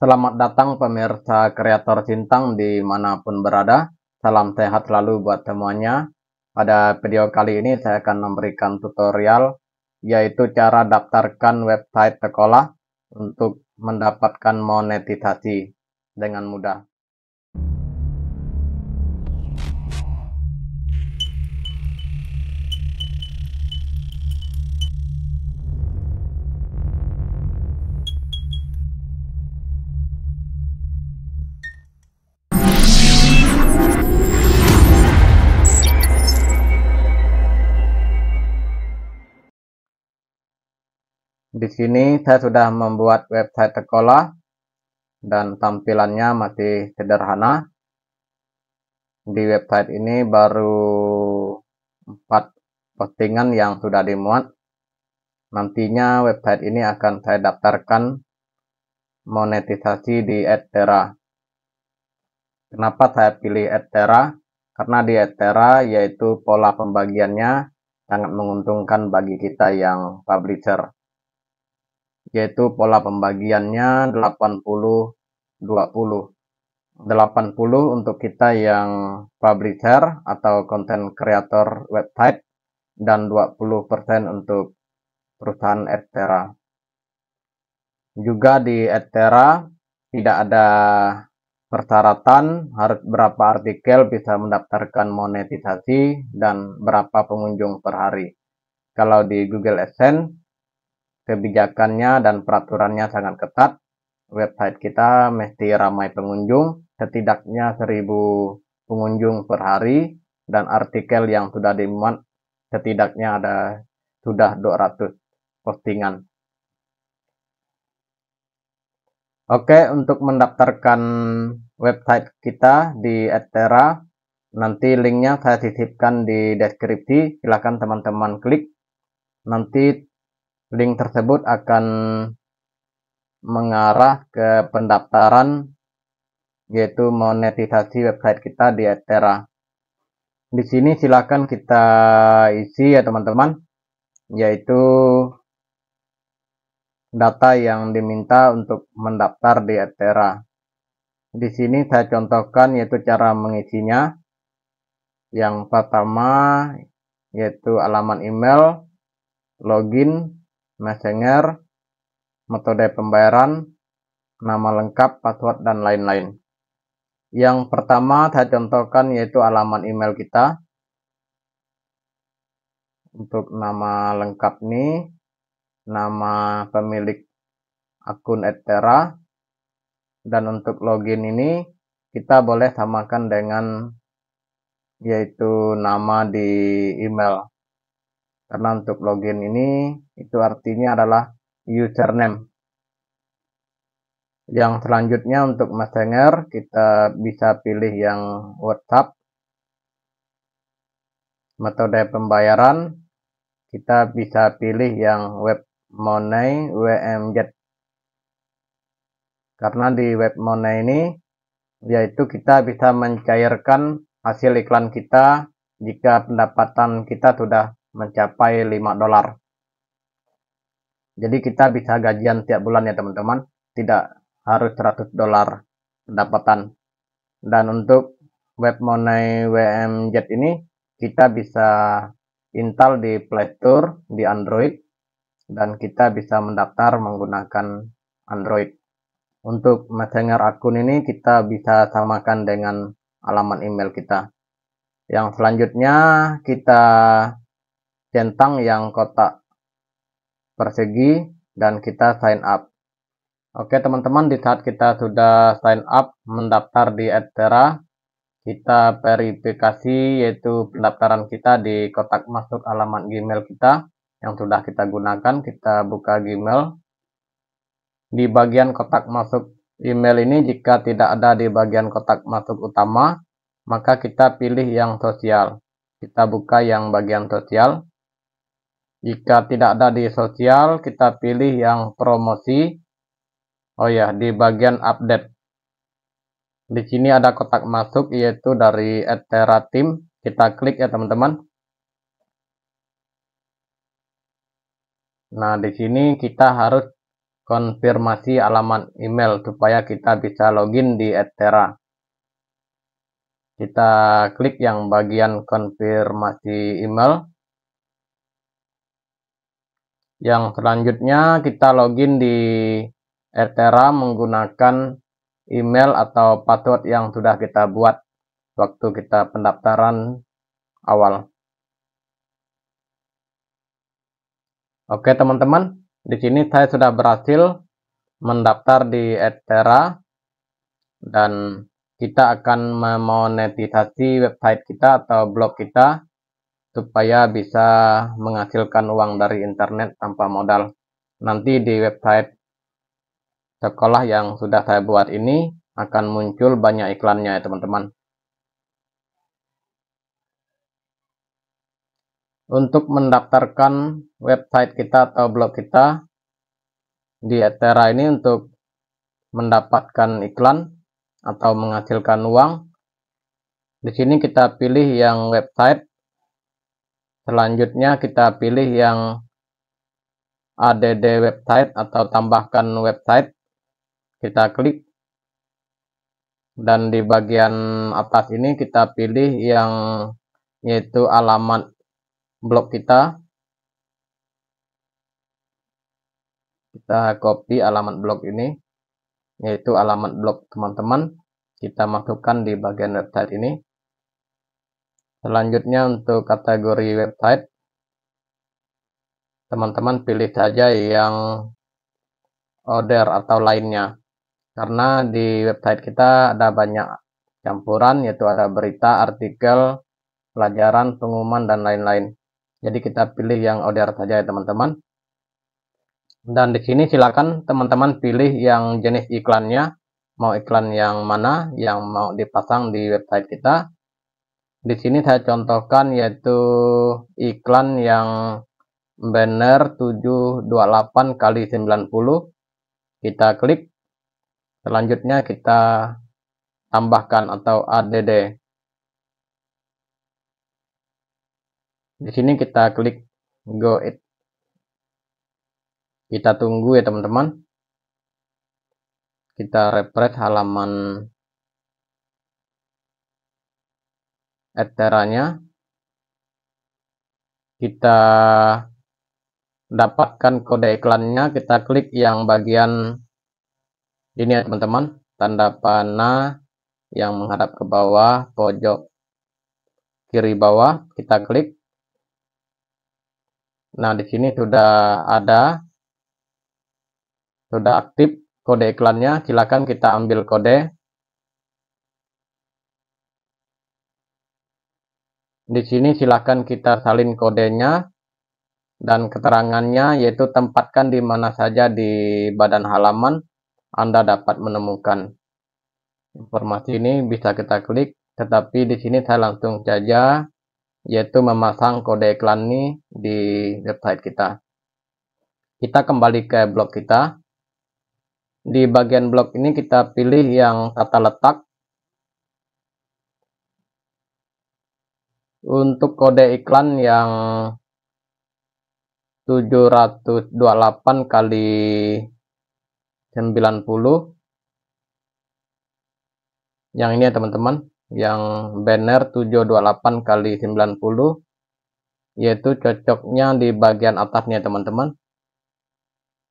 Selamat datang pemirsa kreator Sintang dimanapun berada. Salam sehat selalu buat semuanya. Pada video kali ini saya akan memberikan tutorial yaitu cara daftarkan website sekolah untuk mendapatkan monetisasi dengan mudah. di sini saya sudah membuat website sekolah dan tampilannya masih sederhana di website ini baru empat postingan yang sudah dimuat nantinya website ini akan saya daftarkan monetisasi di Ethera kenapa saya pilih Ethera karena di Ethera yaitu pola pembagiannya sangat menguntungkan bagi kita yang publisher yaitu pola pembagiannya 80 20. 80 untuk kita yang publisher atau content creator website dan 20% untuk perusahaan Etera. Juga di Etera tidak ada persyaratan harus berapa artikel bisa mendaftarkan monetisasi dan berapa pengunjung per hari. Kalau di Google AdSense kebijakannya dan peraturannya sangat ketat. Website kita mesti ramai pengunjung, setidaknya 1000 pengunjung per hari, dan artikel yang sudah dimuat setidaknya ada sudah 200 postingan. Oke, untuk mendaftarkan website kita di Etera, nanti linknya saya titipkan di deskripsi. Silahkan teman-teman klik. Nanti link tersebut akan mengarah ke pendaftaran yaitu monetisasi website kita di Ethera. Di sini silakan kita isi ya teman-teman, yaitu data yang diminta untuk mendaftar di Ethera. Di sini saya contohkan yaitu cara mengisinya. Yang pertama yaitu alamat email, login, messenger, nah, metode pembayaran, nama lengkap, password, dan lain-lain. Yang pertama saya contohkan yaitu alamat email kita. Untuk nama lengkap nih, nama pemilik akun Etera. Dan untuk login ini kita boleh samakan dengan yaitu nama di email karena untuk login ini itu artinya adalah username yang selanjutnya untuk messenger kita bisa pilih yang WhatsApp metode pembayaran kita bisa pilih yang web money WMZ karena di web money ini yaitu kita bisa mencairkan hasil iklan kita jika pendapatan kita sudah mencapai 5 dolar. Jadi kita bisa gajian tiap bulan ya teman-teman, tidak harus 100 dolar pendapatan. Dan untuk web money WMZ ini kita bisa install di Play Store di Android dan kita bisa mendaftar menggunakan Android. Untuk messenger akun ini kita bisa samakan dengan alamat email kita. Yang selanjutnya kita centang yang kotak persegi dan kita sign up Oke teman-teman di saat kita sudah sign up mendaftar di Adtera kita verifikasi yaitu pendaftaran kita di kotak masuk alamat Gmail kita yang sudah kita gunakan kita buka Gmail di bagian kotak masuk email ini jika tidak ada di bagian kotak masuk utama maka kita pilih yang sosial kita buka yang bagian sosial jika tidak ada di sosial, kita pilih yang promosi. Oh ya, di bagian update. Di sini ada kotak masuk yaitu dari Etera Team. Kita klik ya teman-teman. Nah, di sini kita harus konfirmasi alamat email supaya kita bisa login di Etera. Kita klik yang bagian konfirmasi email yang selanjutnya kita login di Etera menggunakan email atau password yang sudah kita buat waktu kita pendaftaran awal. Oke teman-teman, di sini saya sudah berhasil mendaftar di Etera dan kita akan memonetisasi website kita atau blog kita supaya bisa menghasilkan uang dari internet tanpa modal. Nanti di website sekolah yang sudah saya buat ini akan muncul banyak iklannya ya teman-teman. Untuk mendaftarkan website kita atau blog kita di Etera ini untuk mendapatkan iklan atau menghasilkan uang, di sini kita pilih yang website Selanjutnya kita pilih yang add website atau tambahkan website. Kita klik. Dan di bagian atas ini kita pilih yang yaitu alamat blog kita. Kita copy alamat blog ini, yaitu alamat blog teman-teman. Kita masukkan di bagian website ini. Selanjutnya untuk kategori website, teman-teman pilih saja yang order atau lainnya. Karena di website kita ada banyak campuran, yaitu ada berita, artikel, pelajaran, pengumuman, dan lain-lain. Jadi kita pilih yang order saja ya teman-teman. Dan di sini silakan teman-teman pilih yang jenis iklannya, mau iklan yang mana yang mau dipasang di website kita di sini saya contohkan yaitu iklan yang banner 728 kali 90 kita klik selanjutnya kita tambahkan atau add di sini kita klik go it kita tunggu ya teman-teman kita refresh halaman etheranya kita dapatkan kode iklannya kita klik yang bagian ini ya teman-teman tanda panah yang menghadap ke bawah pojok kiri bawah kita klik nah di sini sudah ada sudah aktif kode iklannya silakan kita ambil kode Di sini silakan kita salin kodenya dan keterangannya yaitu tempatkan di mana saja di badan halaman Anda dapat menemukan. Informasi ini bisa kita klik, tetapi di sini saya langsung saja yaitu memasang kode iklan ini di website kita. Kita kembali ke blog kita. Di bagian blog ini kita pilih yang tata letak untuk kode iklan yang 728 kali 90 yang ini ya teman-teman yang banner 728 kali 90 yaitu cocoknya di bagian atasnya teman-teman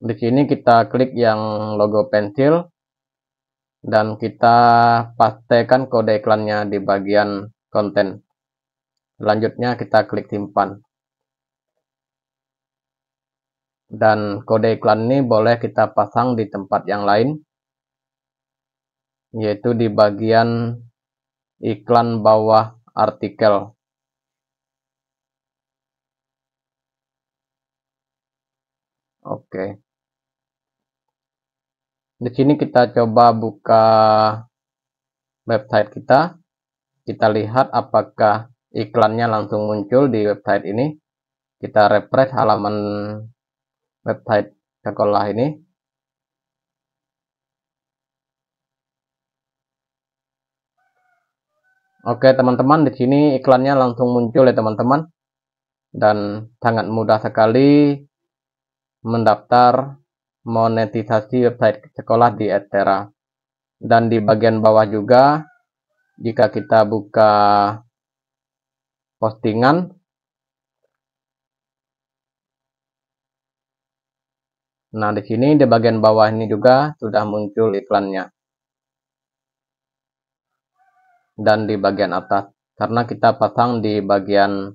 di sini kita klik yang logo pensil dan kita pastikan kode iklannya di bagian konten Selanjutnya kita klik simpan. Dan kode iklan ini boleh kita pasang di tempat yang lain, yaitu di bagian iklan bawah artikel. Oke. Di sini kita coba buka website kita. Kita lihat apakah iklannya langsung muncul di website ini kita refresh halaman website sekolah ini Oke teman-teman di sini iklannya langsung muncul ya teman-teman dan sangat mudah sekali mendaftar monetisasi website sekolah di Etera dan di bagian bawah juga jika kita buka postingan Nah, di sini di bagian bawah ini juga sudah muncul iklannya. Dan di bagian atas. Karena kita pasang di bagian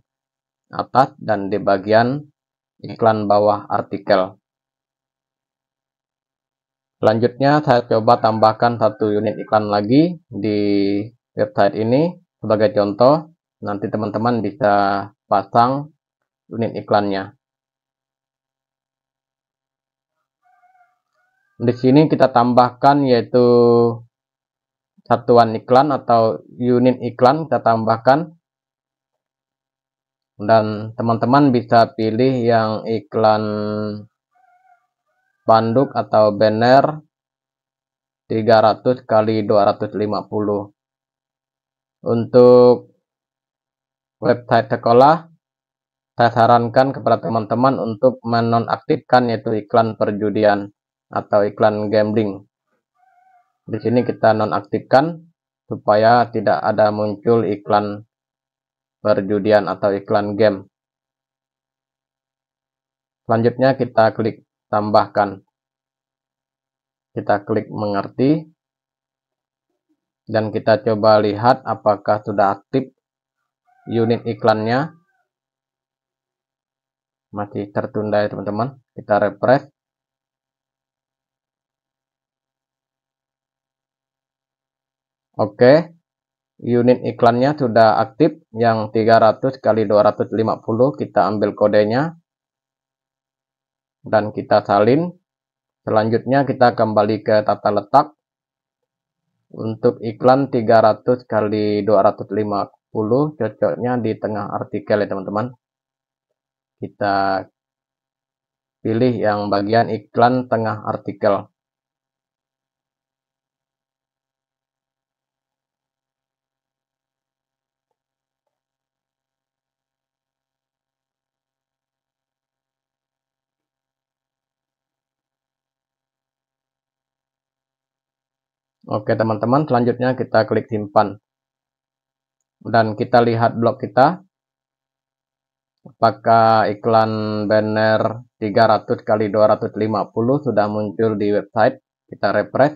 atas dan di bagian iklan bawah artikel. Selanjutnya saya coba tambahkan satu unit iklan lagi di website ini sebagai contoh nanti teman-teman bisa pasang unit iklannya di sini kita tambahkan yaitu satuan iklan atau unit iklan kita tambahkan dan teman-teman bisa pilih yang iklan panduk atau banner 300 kali 250 untuk website sekolah, saya sarankan kepada teman-teman untuk menonaktifkan yaitu iklan perjudian atau iklan gambling. Di sini kita nonaktifkan supaya tidak ada muncul iklan perjudian atau iklan game. Selanjutnya kita klik tambahkan. Kita klik mengerti dan kita coba lihat apakah sudah aktif unit iklannya masih tertunda ya teman-teman kita refresh oke unit iklannya sudah aktif yang 300 kali 250 kita ambil kodenya dan kita salin selanjutnya kita kembali ke tata letak untuk iklan 300 kali 250 cocoknya di tengah artikel ya teman-teman kita pilih yang bagian iklan tengah artikel Oke teman-teman, selanjutnya kita klik simpan dan kita lihat blog kita apakah iklan banner 300 kali 250 sudah muncul di website kita refresh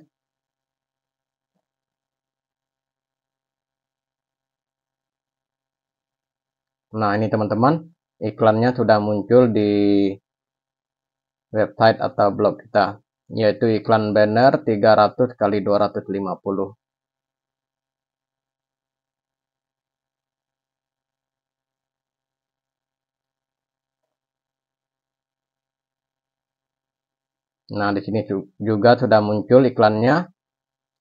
nah ini teman-teman iklannya sudah muncul di website atau blog kita yaitu iklan banner 300 kali 250 Nah, di sini juga sudah muncul iklannya.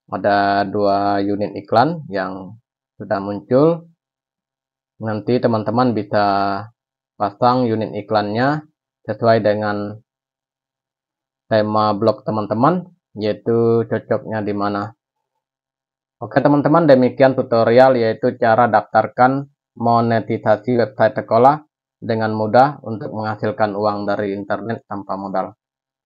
Ada dua unit iklan yang sudah muncul. Nanti teman-teman bisa pasang unit iklannya sesuai dengan tema blog teman-teman, yaitu cocoknya di mana. Oke teman-teman, demikian tutorial yaitu cara daftarkan monetisasi website sekolah dengan mudah untuk menghasilkan uang dari internet tanpa modal.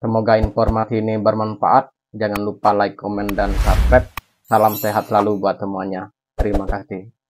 Semoga informasi ini bermanfaat. Jangan lupa like, komen, dan subscribe. Salam sehat selalu buat semuanya. Terima kasih.